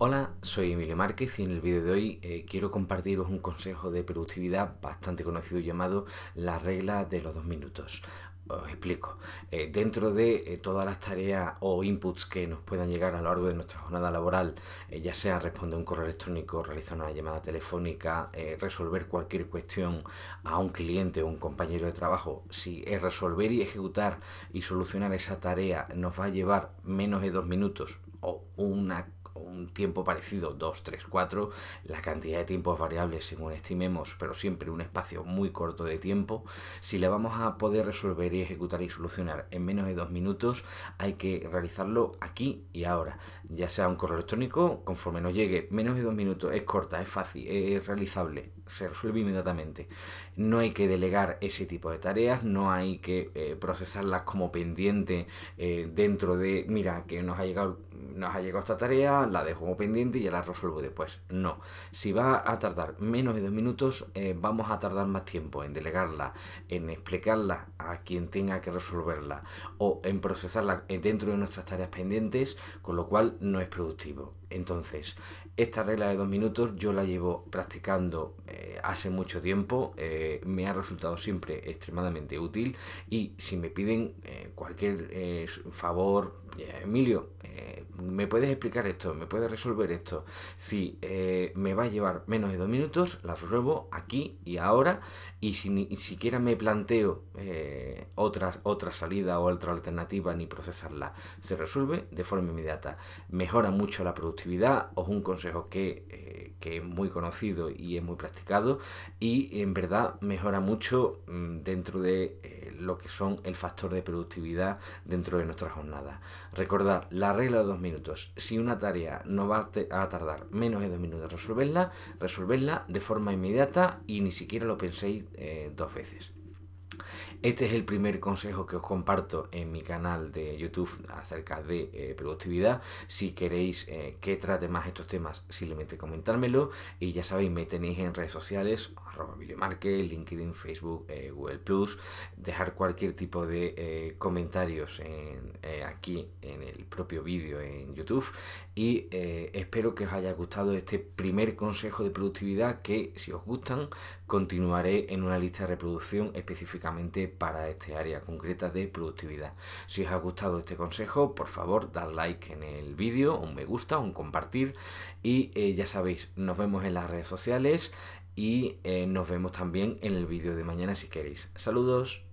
Hola, soy Emilio Márquez y en el vídeo de hoy eh, quiero compartiros un consejo de productividad bastante conocido llamado la regla de los dos minutos. Os explico. Eh, dentro de eh, todas las tareas o inputs que nos puedan llegar a lo largo de nuestra jornada laboral, ya sea responder un correo electrónico, realizar una llamada telefónica, resolver cualquier cuestión a un cliente o un compañero de trabajo, si resolver y ejecutar y solucionar esa tarea nos va a llevar menos de dos minutos o una un tiempo parecido, 2, 3, 4, la cantidad de tiempos variables según estimemos, pero siempre un espacio muy corto de tiempo, si la vamos a poder resolver y ejecutar y solucionar en menos de dos minutos, hay que realizarlo aquí y ahora, ya sea un correo electrónico, conforme nos llegue, menos de dos minutos, es corta, es fácil, es realizable, se resuelve inmediatamente. No hay que delegar ese tipo de tareas, no hay que eh, procesarlas como pendiente eh, dentro de, mira, que nos ha llegado, nos ha llegado esta tarea, la dejo pendiente y ya la resuelvo después. No, si va a tardar menos de dos minutos, eh, vamos a tardar más tiempo en delegarla, en explicarla a quien tenga que resolverla o en procesarla eh, dentro de nuestras tareas pendientes, con lo cual no es productivo. Entonces, esta regla de dos minutos yo la llevo practicando eh, hace mucho tiempo, me ha resultado siempre extremadamente útil y si me piden cualquier favor, Emilio, eh, ¿me puedes explicar esto? ¿Me puedes resolver esto? Si eh, me va a llevar menos de dos minutos, las resuelvo aquí y ahora y si ni siquiera me planteo eh, otra, otra salida o otra alternativa ni procesarla, se resuelve de forma inmediata. Mejora mucho la productividad, os un consejo que que es muy conocido y es muy practicado y en verdad mejora mucho mm, dentro de eh, lo que son el factor de productividad dentro de nuestra jornada. Recordad la regla de dos minutos. Si una tarea no va a tardar menos de dos minutos resolverla, resolverla de forma inmediata y ni siquiera lo penséis eh, dos veces. Este es el primer consejo que os comparto en mi canal de YouTube acerca de eh, productividad. Si queréis eh, que trate más estos temas, simplemente comentármelo. Y ya sabéis, me tenéis en redes sociales, arroba LinkedIn, Facebook, eh, Google Plus. Dejar cualquier tipo de comentarios aquí en el propio vídeo en YouTube. Y espero que os haya gustado este primer consejo de productividad que, si os gustan, continuaré en una lista de reproducción específicamente para este área concreta de productividad. Si os ha gustado este consejo, por favor, dar like en el vídeo, un me gusta, un compartir y eh, ya sabéis, nos vemos en las redes sociales y eh, nos vemos también en el vídeo de mañana si queréis. Saludos.